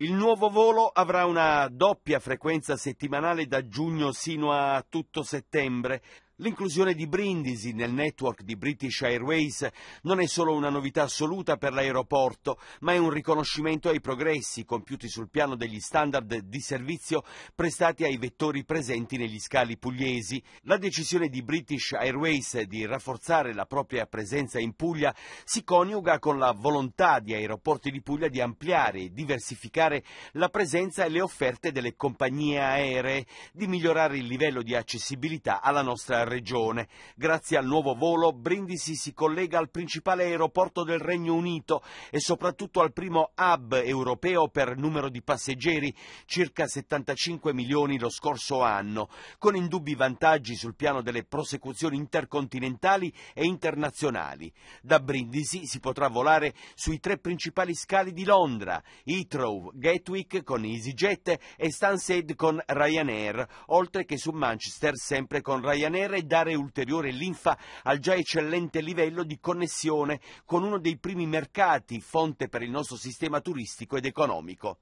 Il nuovo volo avrà una doppia frequenza settimanale da giugno sino a tutto settembre, L'inclusione di Brindisi nel network di British Airways non è solo una novità assoluta per l'aeroporto, ma è un riconoscimento ai progressi compiuti sul piano degli standard di servizio prestati ai vettori presenti negli scali pugliesi. La decisione di British Airways di rafforzare la propria presenza in Puglia si coniuga con la volontà di Aeroporti di Puglia di ampliare e diversificare la presenza e le offerte delle compagnie aeree, di migliorare il livello di accessibilità alla nostra regione. Grazie al nuovo volo Brindisi si collega al principale aeroporto del Regno Unito e soprattutto al primo hub europeo per numero di passeggeri, circa 75 milioni lo scorso anno, con indubbi vantaggi sul piano delle prosecuzioni intercontinentali e internazionali. Da Brindisi si potrà volare sui tre principali scali di Londra, Heathrow, Gatwick con EasyJet e Stansted con Ryanair, oltre che su Manchester sempre con Ryanair e dare ulteriore linfa al già eccellente livello di connessione con uno dei primi mercati, fonte per il nostro sistema turistico ed economico.